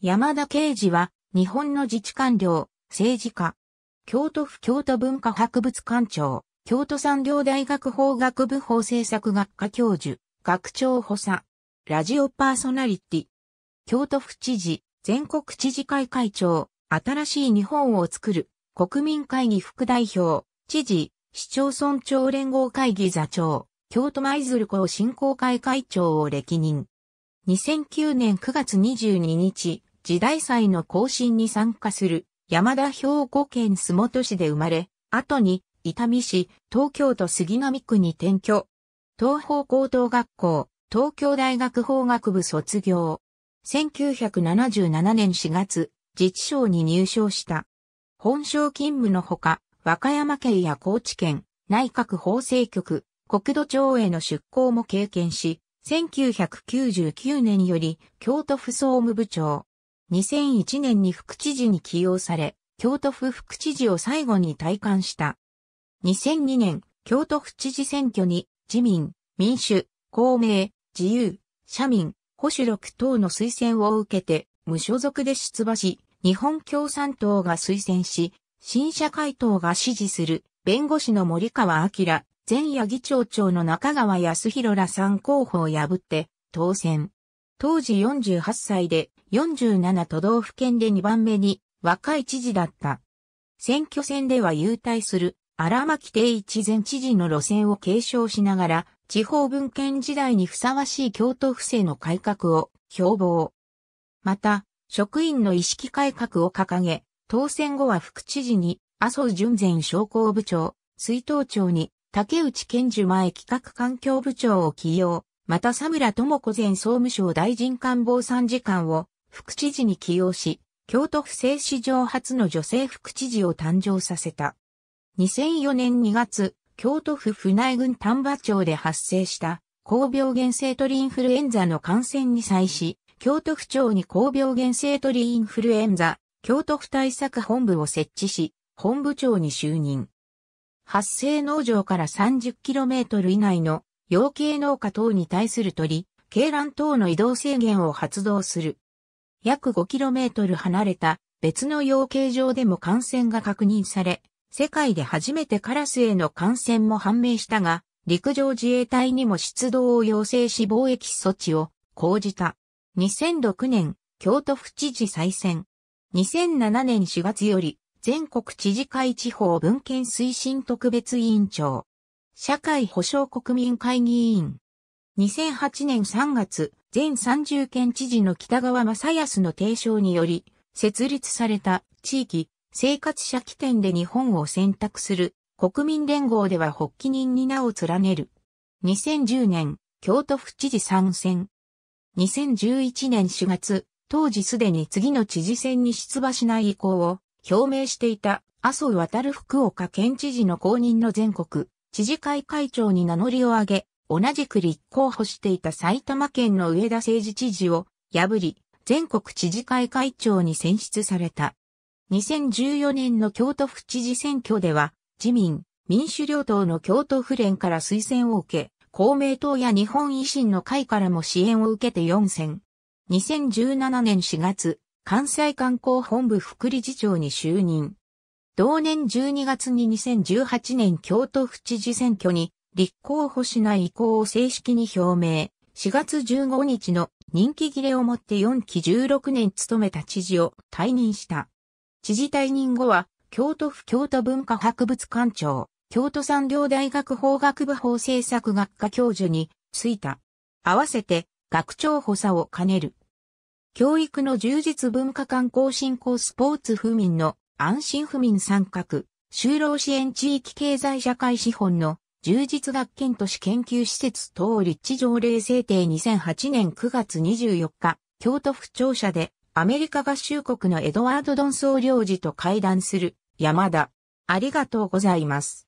山田啓二は、日本の自治官僚、政治家、京都府京都文化博物館長、京都産業大学法学部法政策学科教授、学長補佐、ラジオパーソナリティ、京都府知事、全国知事会会長、新しい日本を作る、国民会議副代表、知事、市町村長連合会議座長、京都舞鶴港振興会会長を歴任。2009年9月22日、時代祭の更新に参加する山田兵庫県洲本市で生まれ、後に伊丹市、東京都杉並区に転居。東方高等学校、東京大学法学部卒業。1977年4月、自治省に入省した。本省勤務のほか、和歌山県や高知県、内閣法制局、国土庁への出向も経験し、1999年より京都府総務部長、2001年に副知事に起用され、京都府副知事を最後に退官した。2002年、京都府知事選挙に自民、民主、公明、自由、社民、保守六党の推薦を受けて無所属で出馬し、日本共産党が推薦し、新社会党が支持する弁護士の森川明、前夜議長長の中川康弘ら3候補を破って当選。当時48歳で47都道府県で2番目に若い知事だった。選挙戦では優待する荒牧定一前知事の路線を継承しながら、地方文献時代にふさわしい京都府政の改革を標榜。また、職員の意識改革を掲げ、当選後は副知事に麻生淳前商工部長、水頭庁に竹内健樹前企画環境部長を起用、また佐村智子前総務省大臣官房参事官を副知事に起用し、京都府政史上初の女性副知事を誕生させた。2004年2月、京都府府内郡丹波町で発生した、高病原性鳥インフルエンザの感染に際し、京都府庁に高病原性鳥インフルエンザ、京都府対策本部を設置し、本部長に就任。発生農場から 30km 以内の養鶏農家等に対する鳥、鶏卵等の移動制限を発動する。約 5km 離れた別の養鶏場でも感染が確認され、世界で初めてカラスへの感染も判明したが、陸上自衛隊にも出動を要請し防疫措置を講じた。2006年、京都府知事再選。2007年4月より、全国知事会地方文献推進特別委員長。社会保障国民会議委員。2008年3月、全30県知事の北川正康の提唱により、設立された地域、生活者起点で日本を選択する国民連合では発起人に名を連ねる。2010年、京都府知事参戦。2011年4月、当時すでに次の知事選に出馬しない意向を表明していた麻生渡る福岡県知事の公認の全国知事会会長に名乗りを上げ、同じく立候補していた埼玉県の上田政治知事を破り、全国知事会会長に選出された。2014年の京都府知事選挙では、自民、民主両党の京都府連から推薦を受け、公明党や日本維新の会からも支援を受けて4選。2017年4月、関西観光本部副理事長に就任。同年12月に2018年京都府知事選挙に立候補しない意向を正式に表明、4月15日の任期切れをもって4期16年務めた知事を退任した。知事退任後は、京都府京都文化博物館長、京都産業大学法学部法政策学科教授に就いた。合わせて学長補佐を兼ねる。教育の充実文化観光振興スポーツ府民の安心府民参画、就労支援地域経済社会資本の充実学研都市研究施設等立地条例制定2008年9月24日、京都府庁舎でアメリカ合衆国のエドワード・ドン総領事と会談する山田。ありがとうございます。